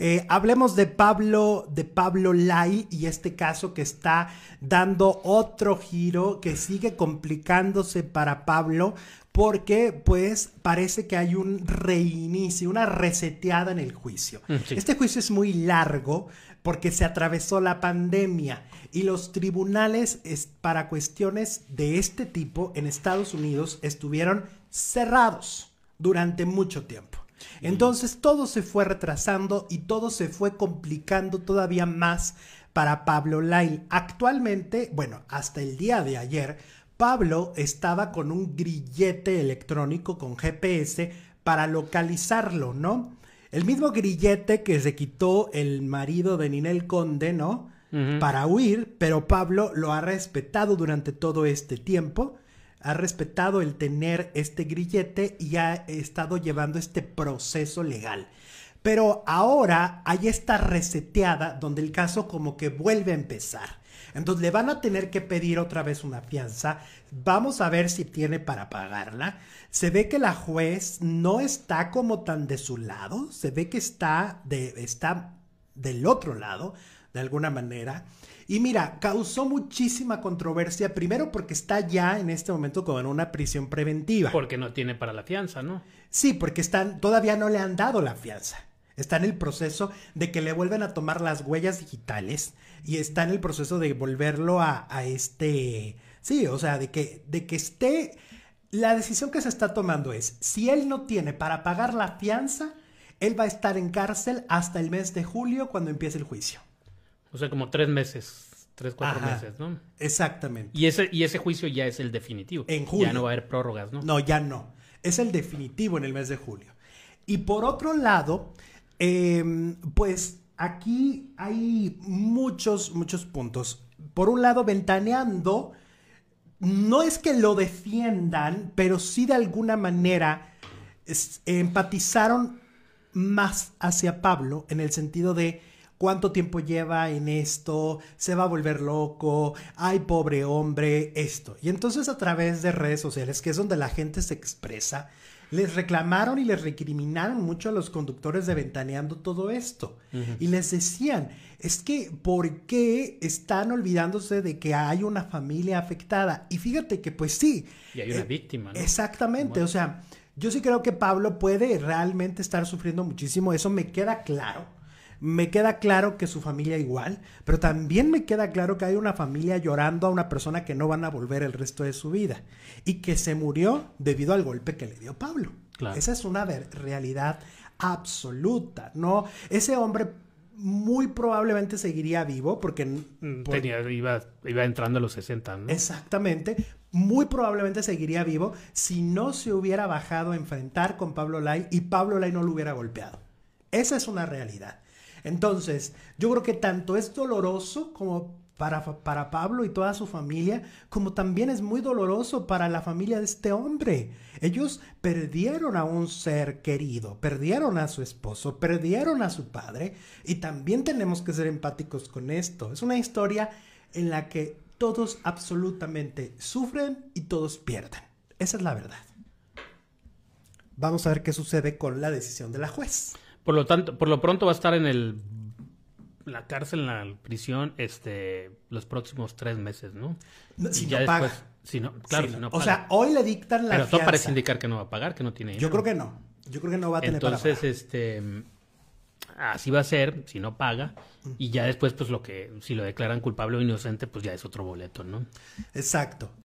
Eh, hablemos de Pablo, de Pablo Lai y este caso que está dando otro giro que sigue complicándose para Pablo porque pues parece que hay un reinicio, una reseteada en el juicio. Mm, este juicio es muy largo porque se atravesó la pandemia y los tribunales para cuestiones de este tipo en Estados Unidos estuvieron cerrados durante mucho tiempo. Entonces todo se fue retrasando y todo se fue complicando todavía más para Pablo Lyle. Actualmente, bueno, hasta el día de ayer, Pablo estaba con un grillete electrónico con GPS para localizarlo, ¿no? El mismo grillete que se quitó el marido de Ninel Conde, ¿no? Para huir, pero Pablo lo ha respetado durante todo este tiempo ha respetado el tener este grillete y ha estado llevando este proceso legal. Pero ahora hay esta reseteada donde el caso como que vuelve a empezar. Entonces le van a tener que pedir otra vez una fianza. Vamos a ver si tiene para pagarla. Se ve que la juez no está como tan de su lado. Se ve que está, de, está del otro lado de alguna manera. Y mira, causó muchísima controversia, primero porque está ya en este momento como en una prisión preventiva. Porque no tiene para la fianza, ¿no? Sí, porque están, todavía no le han dado la fianza. Está en el proceso de que le vuelvan a tomar las huellas digitales y está en el proceso de volverlo a, a este... Sí, o sea, de que, de que esté... La decisión que se está tomando es, si él no tiene para pagar la fianza, él va a estar en cárcel hasta el mes de julio cuando empiece el juicio. O sea, como tres meses, tres, cuatro meses, ¿no? Exactamente. Y ese, y ese juicio ya es el definitivo. En julio. Ya no va a haber prórrogas, ¿no? No, ya no. Es el definitivo en el mes de julio. Y por otro lado, em, pues aquí hay muchos, muchos puntos. Por un lado, ventaneando, no es que lo defiendan, pero sí de alguna manera empatizaron más hacia Pablo en el sentido de cuánto tiempo lleva en esto, se va a volver loco, ay pobre hombre, esto. Y entonces a través de redes sociales, que es donde la gente se expresa, les reclamaron y les recriminaron mucho a los conductores de Ventaneando todo esto. Y les decían, es que, ¿por qué están olvidándose de que hay una familia afectada? Y fíjate que pues sí. Y hay una eh, víctima, Exactamente, o sea, yo sí creo que Pablo puede realmente estar sufriendo muchísimo, eso me queda claro me queda claro que su familia igual, pero también me queda claro que hay una familia llorando a una persona que no van a volver el resto de su vida y que se murió debido al golpe que le dio Pablo. Esa es una realidad absoluta, ¿no? Ese hombre muy probablemente seguiría vivo porque... Mm, iba, entrando a los 60, ¿no? Exactamente. Muy probablemente seguiría vivo si no se hubiera bajado a enfrentar con Pablo Lai y Pablo Lai no lo hubiera golpeado. Esa es una realidad. Entonces, yo creo que tanto es doloroso como para, para, Pablo y toda su familia, como también es muy doloroso para la familia de este hombre. Ellos perdieron a un ser querido, perdieron a su esposo, perdieron a su padre y también tenemos que ser empáticos con esto. Es una historia en la que todos absolutamente sufren y todos pierden. Esa es la verdad. Vamos a ver qué sucede con la decisión de la juez. Por lo tanto, por lo pronto va a estar en el la cárcel, en la prisión, este, los próximos tres meses, ¿no? si no paga. Si no, claro, si no. paga. O sea, hoy le dictan la Pero fianza. parece indicar que no va a pagar, que no tiene. Yo creo que no. Yo creo que no va a tener Entonces, este así va a ser si no paga mm. y ya después pues lo que si lo declaran culpable o inocente pues ya es otro boleto, ¿no? Exacto.